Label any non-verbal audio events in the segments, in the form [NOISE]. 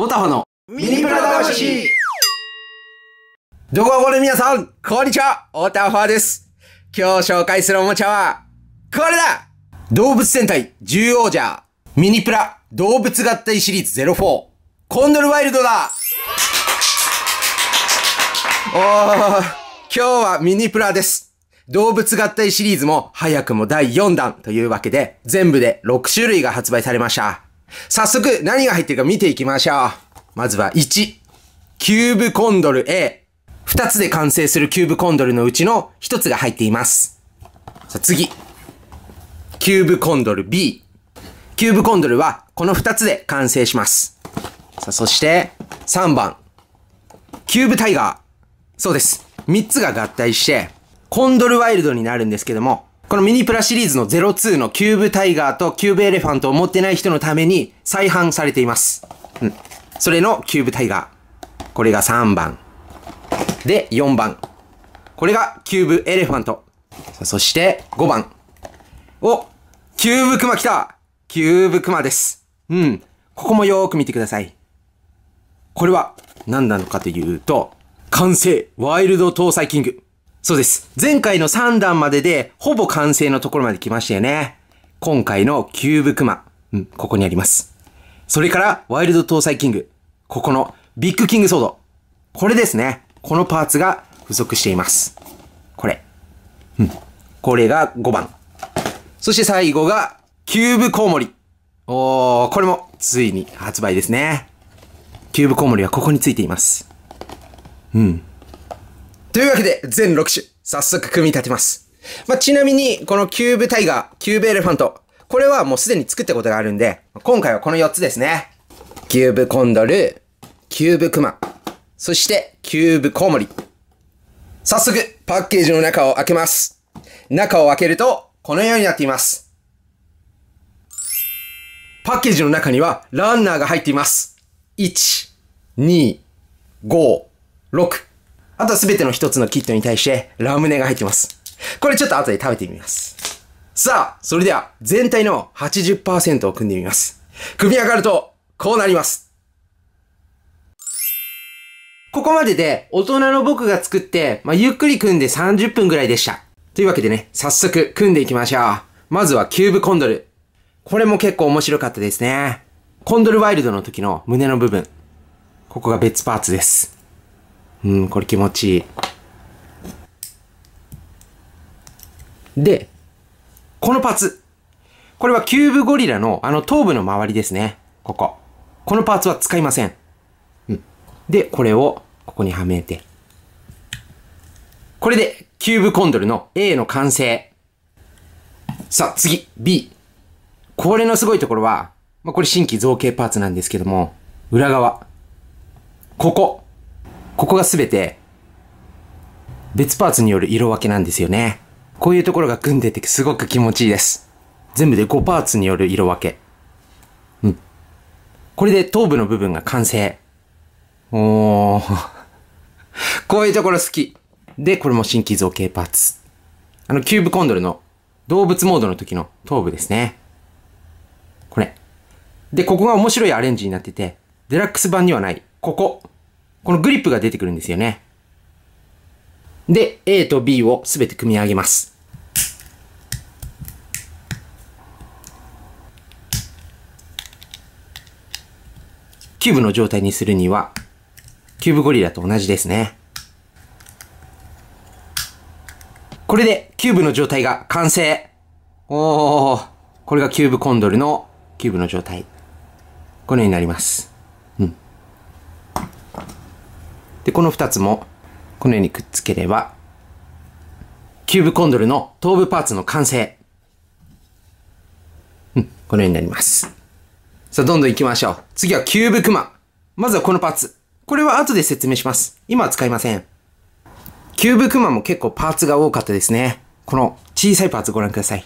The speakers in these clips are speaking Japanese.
オタフのミニプラ魂どうもの皆さん、こんにちはオタファです。今日紹介するおもちゃは、これだ動物戦隊獣王者ミニプラ動物合体シリーズ04コンドルワイルドだおー、今日はミニプラです。動物合体シリーズも早くも第4弾というわけで、全部で6種類が発売されました。早速、何が入ってるか見ていきましょう。まずは1、キューブコンドル A。2つで完成するキューブコンドルのうちの1つが入っています。さあ次、キューブコンドル B。キューブコンドルはこの2つで完成します。さあそして、3番、キューブタイガー。そうです。3つが合体して、コンドルワイルドになるんですけども、このミニプラシリーズの02のキューブタイガーとキューブエレファントを持ってない人のために再販されています。うん。それのキューブタイガー。これが3番。で、4番。これがキューブエレファント。そして5番。おキューブクマ来たキューブクマです。うん。ここもよーく見てください。これは何なのかというと、完成ワイルド搭載キング。そうです。前回の3段までで、ほぼ完成のところまで来ましたよね。今回のキューブクマ、うん、ここにあります。それから、ワイルド搭載キング。ここのビッグキングソード。これですね。このパーツが付属しています。これ。うん。これが5番。そして最後が、キューブコウモリ。おー、これも、ついに発売ですね。キューブコウモリはここについています。うん。というわけで、全6種、早速組み立てます。まあ、ちなみに、このキューブタイガー、キューブエレファント、これはもうすでに作ったことがあるんで、今回はこの4つですね。キューブコンドル、キューブクマ、そしてキューブコウモリ。早速、パッケージの中を開けます。中を開けると、このようになっています。パッケージの中には、ランナーが入っています。1、2、5、6、あとは全ての一つのキットに対してラムネが入ってます。これちょっと後で食べてみます。さあ、それでは全体の80%を組んでみます。組み上がると、こうなります。ここまでで大人の僕が作って、まあ、ゆっくり組んで30分ぐらいでした。というわけでね、早速組んでいきましょう。まずはキューブコンドル。これも結構面白かったですね。コンドルワイルドの時の胸の部分。ここが別パーツです。うん、これ気持ちいい。で、このパーツ。これはキューブゴリラのあの頭部の周りですね。ここ。このパーツは使いません。うん。で、これをここにはめて。これでキューブコンドルの A の完成。さあ、次、B。これのすごいところは、まあ、これ新規造形パーツなんですけども、裏側。ここ。ここが全て別パーツによる色分けなんですよね。こういうところが組んでてすごく気持ちいいです。全部で5パーツによる色分け。うん。これで頭部の部分が完成。おー。[LAUGHS] こういうところ好き。で、これも新規造形パーツ。あの、キューブコンドルの動物モードの時の頭部ですね。これ。で、ここが面白いアレンジになってて、デラックス版にはない、ここ。このグリップが出てくるんですよね。で、A と B をすべて組み上げます。キューブの状態にするには、キューブゴリラと同じですね。これでキューブの状態が完成おー、これがキューブコンドルのキューブの状態。このようになります。で、この2つもこのようにくっつければ、キューブコンドルの頭部パーツの完成。うん、このようになります。さあ、どんどん行きましょう。次はキューブクマ。まずはこのパーツ。これは後で説明します。今は使いません。キューブクマも結構パーツが多かったですね。この小さいパーツご覧ください。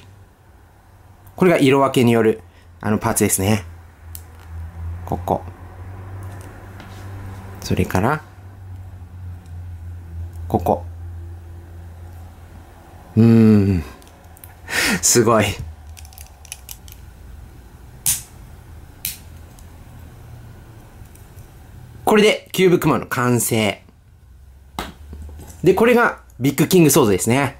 これが色分けによる、あのパーツですね。ここ。それから、ここうんすごいこれでキューブクマの完成でこれがビッグキングソードですね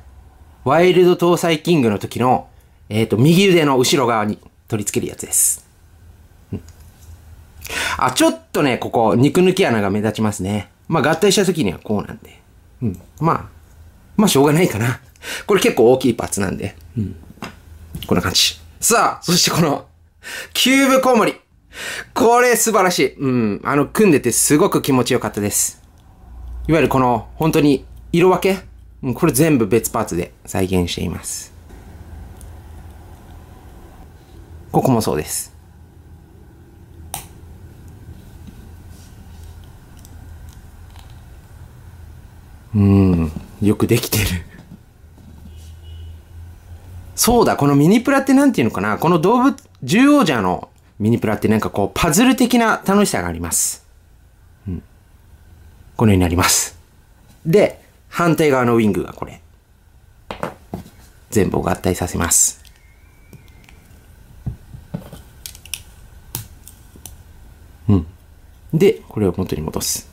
ワイルド搭載キングの時の、えっ、ー、と、右腕の後ろ側に取り付けるやつです。あ、ちょっとね、ここ、肉抜き穴が目立ちますね。まあ、合体した時にはこうなんで。まあ、まあ、しょうがないかな。これ結構大きいパーツなんで。うん。こんな感じ。さあ、そしてこの、キューブコウモリ。これ素晴らしい。うん。あの、組んでてすごく気持ちよかったです。いわゆるこの、本当に、色分けこれ全部別パーツで再現しています。ここもそうです。うんよくできてるそうだこのミニプラって何ていうのかなこの動物獣王者のミニプラってなんかこうパズル的な楽しさがあります、うん、このようになりますで反対側のウィングがこれ全部を合体させますうんでこれを元に戻す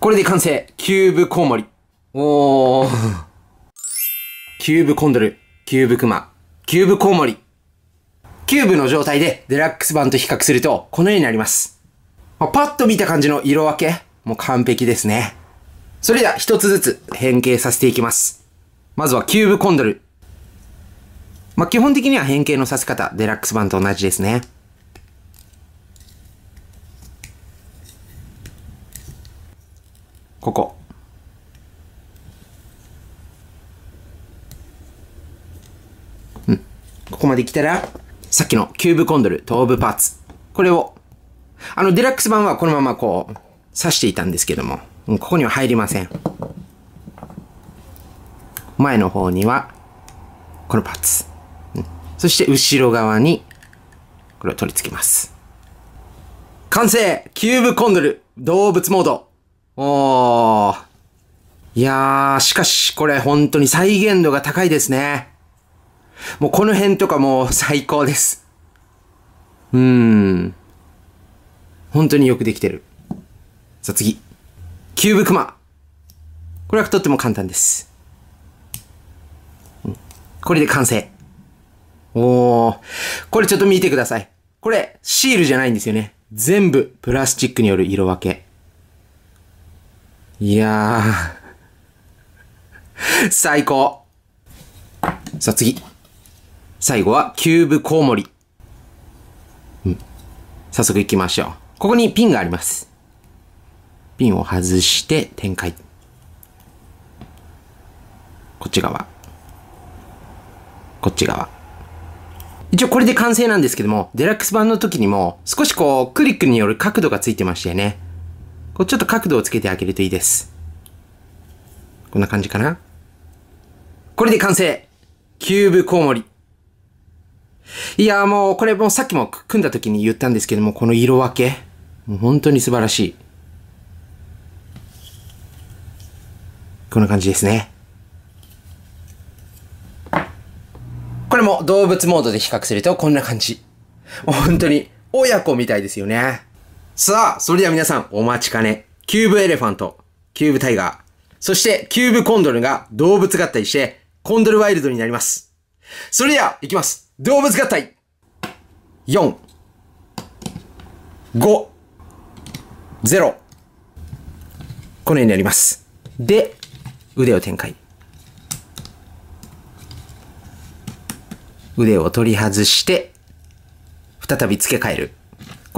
これで完成キューブコウモリ。おー。[LAUGHS] キューブコンドル、キューブクマ、キューブコウモリ。キューブの状態でデラックス版と比較すると、このようになります。まあ、パッと見た感じの色分け、もう完璧ですね。それでは一つずつ変形させていきます。まずはキューブコンドル。まあ、基本的には変形のさせ方、デラックス版と同じですね。ここうんここまで来たらさっきのキューブコンドル頭部パーツこれをあのデラックス版はこのままこう刺していたんですけどもここには入りません前の方にはこのパーツ、うん、そして後ろ側にこれを取り付けます完成キューブコンドル動物モードおー。いやー、しかし、これ本当に再現度が高いですね。もうこの辺とかも最高です。うーん。本当によくできてる。さあ次。キューブクマ。これはとっても簡単です。これで完成。おー。これちょっと見てください。これ、シールじゃないんですよね。全部プラスチックによる色分け。いやー最高さあ次。最後はキューブコウモリ。うん。早速行きましょう。ここにピンがあります。ピンを外して展開。こっち側。こっち側。一応これで完成なんですけども、デラックス版の時にも少しこうクリックによる角度がついてましたよね。ちょっと角度をつけてあげるといいです。こんな感じかな。これで完成キューブコウモリ。いやもう、これもうさっきも組んだ時に言ったんですけども、この色分け。もう本当に素晴らしい。こんな感じですね。これも動物モードで比較するとこんな感じ。本当に親子みたいですよね。さあ、それでは皆さんお待ちかね。キューブエレファント、キューブタイガー、そしてキューブコンドルが動物合体して、コンドルワイルドになります。それでは、いきます。動物合体 !4、5、0。このようになります。で、腕を展開。腕を取り外して、再び付け替える。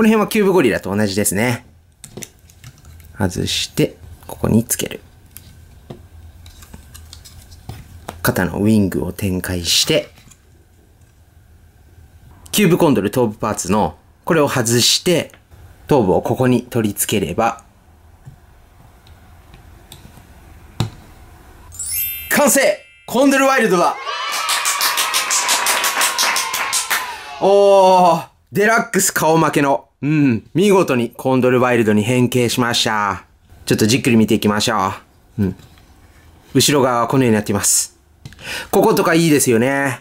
この辺はキューブゴリラと同じですね。外して、ここにつける。肩のウィングを展開して、キューブコンドル頭部パーツのこれを外して、頭部をここに取り付ければ、完成コンドルワイルドだおー、デラックス顔負けのうん、見事にコンドルワイルドに変形しました。ちょっとじっくり見ていきましょう。うん。後ろ側はこのようになっています。こことかいいですよね。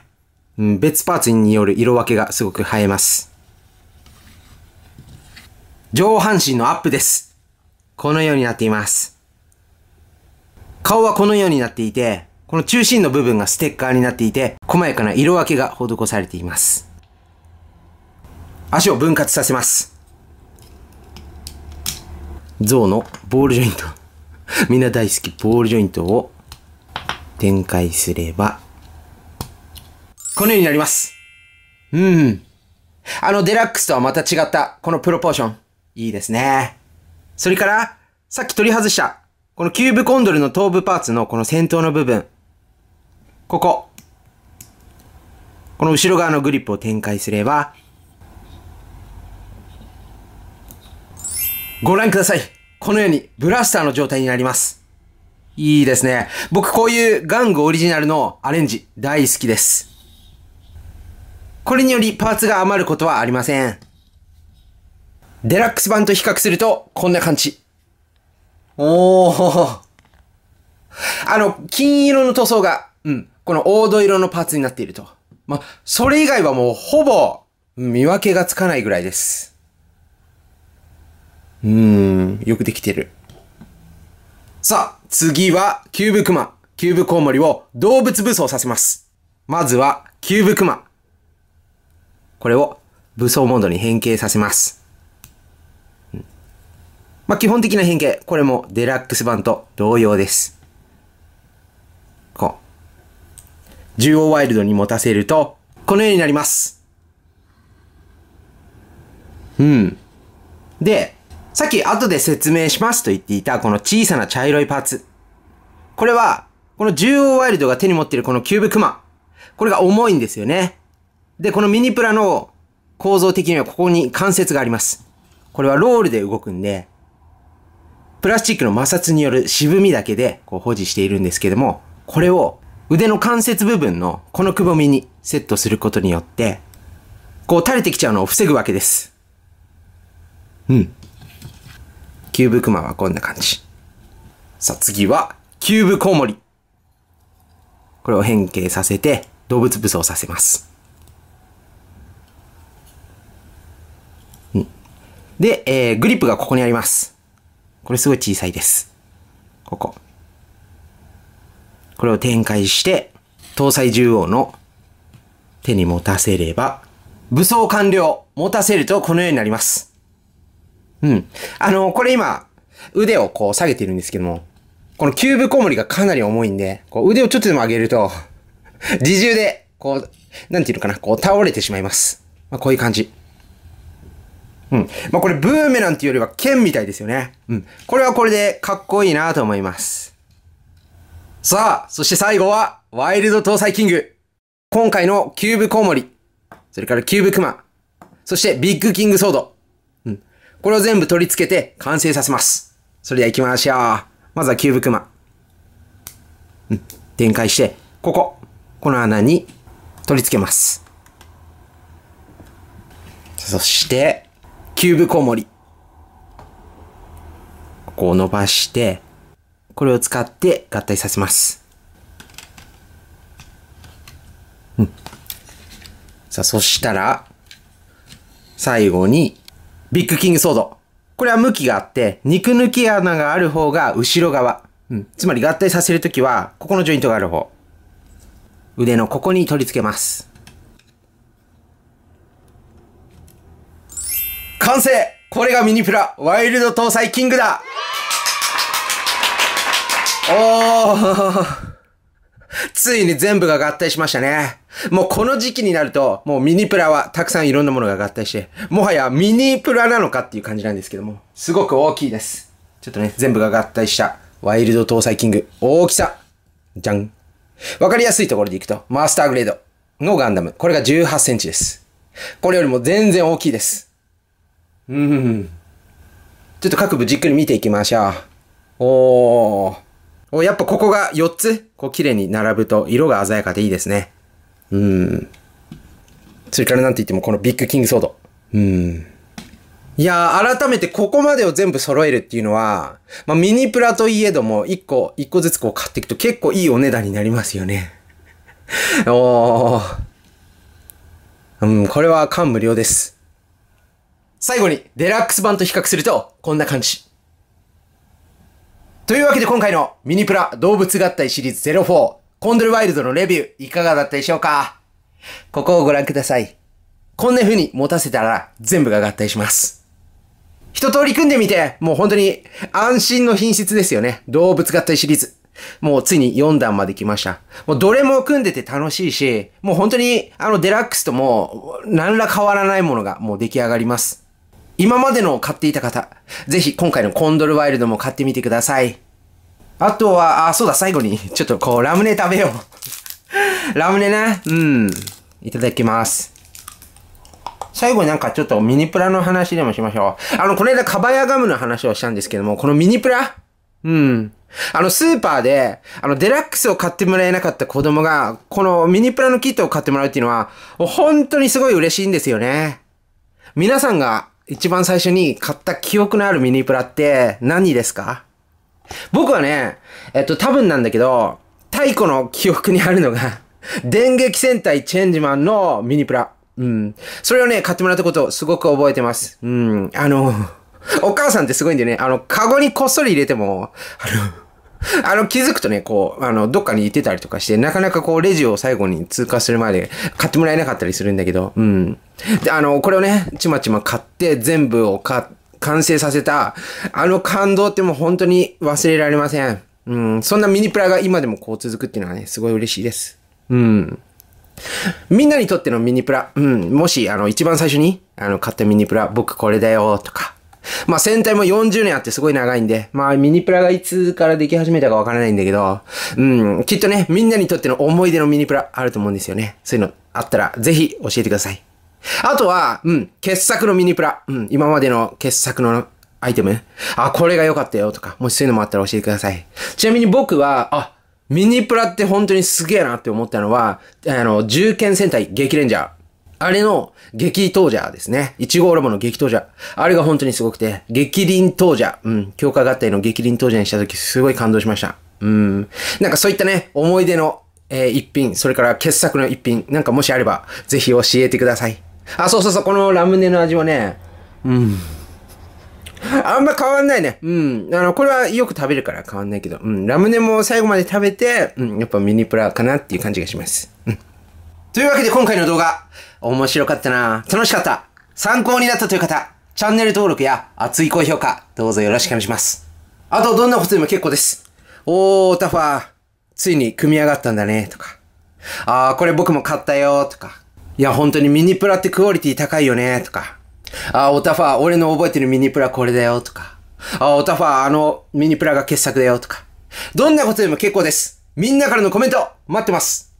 うん、別パーツによる色分けがすごく映えます。上半身のアップです。このようになっています。顔はこのようになっていて、この中心の部分がステッカーになっていて、細やかな色分けが施されています。足を分割させます。象のボールジョイント [LAUGHS] みんな大好きボールジョイントを展開すれば、このようになります。うん。あのデラックスとはまた違った、このプロポーション。いいですね。それから、さっき取り外した、このキューブコンドルの頭部パーツのこの先頭の部分。ここ。この後ろ側のグリップを展開すれば、ご覧ください。このようにブラスターの状態になります。いいですね。僕こういうガングオリジナルのアレンジ大好きです。これによりパーツが余ることはありません。デラックス版と比較するとこんな感じ。おー。あの、金色の塗装が、うん、この黄土色のパーツになっていると。ま、それ以外はもうほぼ見分けがつかないぐらいです。うん、よくできてる。さあ、次は、キューブクマ、キューブコウモリを動物武装させます。まずは、キューブクマ。これを武装モードに変形させます。まあ、基本的な変形。これもデラックス版と同様です。こう。獣王ワイルドに持たせると、このようになります。うん。で、さっき後で説明しますと言っていたこの小さな茶色いパーツ。これは、この中央ワイルドが手に持っているこのキューブクマ。これが重いんですよね。で、このミニプラの構造的にはここに関節があります。これはロールで動くんで、プラスチックの摩擦による渋みだけでこう保持しているんですけども、これを腕の関節部分のこのくぼみにセットすることによって、こう垂れてきちゃうのを防ぐわけです。うん。キューブクマはこんな感じ。さあ次は、キューブコウモリ。これを変形させて、動物武装させます。で、えー、グリップがここにあります。これすごい小さいです。ここ。これを展開して、搭載獣王の手に持たせれば、武装完了持たせるとこのようになります。うん。あの、これ今、腕をこう下げてるんですけども、このキューブウモリがかなり重いんで、こう腕をちょっとでも上げると、[LAUGHS] 自重で、こう、なんていうのかな、こう倒れてしまいます。まあ、こういう感じ。うん。まあ、これブーメランっていうよりは剣みたいですよね。うん。これはこれでかっこいいなと思います。さあ、そして最後は、ワイルド搭載キング。今回のキューブコウモリ、それからキューブクマ、そしてビッグキングソード。これを全部取り付けて完成させます。それでは行きましょう。まずはキューブクマ。うん。展開して、ここ。この穴に取り付けます。そして、キューブコウモリ。ここを伸ばして、これを使って合体させます。うん。さあ、そしたら、最後に、ビッグキングソード。これは向きがあって、肉抜き穴がある方が後ろ側。うん。つまり合体させるときは、ここのジョイントがある方。腕のここに取り付けます。完成これがミニプラ、ワイルド搭載キングだおーついに全部が合体しましたね。もうこの時期になると、もうミニプラはたくさんいろんなものが合体して、もはやミニプラなのかっていう感じなんですけども、すごく大きいです。ちょっとね、全部が合体したワイルド搭載キング、大きさ、じゃん。わかりやすいところでいくと、マスターグレードのガンダム。これが18センチです。これよりも全然大きいです。うん。ちょっと各部じっくり見ていきましょう。おー。おやっぱここが4つ、こう綺麗に並ぶと色が鮮やかでいいですね。うん。それからなんて言ってもこのビッグキングソード。うん。いやー、改めてここまでを全部揃えるっていうのは、まあ、ミニプラといえども、一個、一個ずつこう買っていくと結構いいお値段になりますよね。[LAUGHS] おー。うん、これは感無量です。最後に、デラックス版と比較すると、こんな感じ。というわけで今回のミニプラ動物合体シリーズ04コンドルワイルドのレビューいかがだったでしょうかここをご覧ください。こんな風に持たせたら全部が合体します。一通り組んでみて、もう本当に安心の品質ですよね。動物合体シリーズ。もうついに4段まで来ました。もうどれも組んでて楽しいし、もう本当にあのデラックスとも何ら変わらないものがもう出来上がります。今までのを買っていた方、ぜひ今回のコンドルワイルドも買ってみてください。あとは、あ、そうだ、最後に、[LAUGHS] ちょっとこう、ラムネ食べよう。[LAUGHS] ラムネね、うん、いただきます。最後になんかちょっとミニプラの話でもしましょう。あの、この間カバヤガムの話をしたんですけども、このミニプラうん。あの、スーパーで、あの、デラックスを買ってもらえなかった子供が、このミニプラのキットを買ってもらうっていうのは、本当にすごい嬉しいんですよね。皆さんが一番最初に買った記憶のあるミニプラって何ですか僕はね、えっと、多分なんだけど、太古の記憶にあるのが [LAUGHS] 電撃戦隊チェンジマンのミニプラ。うん。それをね、買ってもらったことをすごく覚えてます。うん。あの、お母さんってすごいんでね、あの、カゴにこっそり入れても、あの、あの気づくとね、こう、あの、どっかに行ってたりとかして、なかなかこう、レジを最後に通過するまで買ってもらえなかったりするんだけど、うん。で、あの、これをね、ちまちま買って、全部を買って、完成させた、あの感動ってもう本当に忘れられません。うん、そんなミニプラが今でもこう続くっていうのはね、すごい嬉しいです。うん。みんなにとってのミニプラ、うん、もし、あの、一番最初に、あの、買ったミニプラ、僕これだよ、とか。まあ、戦隊も40年あってすごい長いんで、まあ、ミニプラがいつからでき始めたかわからないんだけど、うん、きっとね、みんなにとっての思い出のミニプラあると思うんですよね。そういうのあったら、ぜひ教えてください。あとは、うん、傑作のミニプラ。うん、今までの傑作のアイテム。あ、これが良かったよとか、もしそういうのもあったら教えてください。ちなみに僕は、あ、ミニプラって本当にすげえなって思ったのは、あの、銃剣戦隊激レンジャー。あれの激闘者ですね。1号ロボの激闘者。あれが本当にすごくて、激輪闘者。うん。強化合体の激輪闘者にした時すごい感動しました。うん。なんかそういったね、思い出の、えー、一品、それから傑作の一品、なんかもしあれば、ぜひ教えてください。あ、そうそうそう、このラムネの味はね、うん。あんま変わんないね。うん。あの、これはよく食べるから変わんないけど、うん。ラムネも最後まで食べて、うん。やっぱミニプラかなっていう感じがします。うん。というわけで今回の動画、面白かったな楽しかった。参考になったという方、チャンネル登録や熱い高評価、どうぞよろしくお願いします。あと、どんなことでも結構です。おー、タファー、ついに組み上がったんだね、とか。あー、これ僕も買ったよ、とか。いや、本当にミニプラってクオリティ高いよね、とか。あ、オタファー、俺の覚えてるミニプラこれだよ、とか。あ、オタファー、あのミニプラが傑作だよ、とか。どんなことでも結構です。みんなからのコメント、待ってます。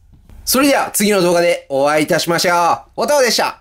それでは次の動画でお会いいたしましょう。おたおでした。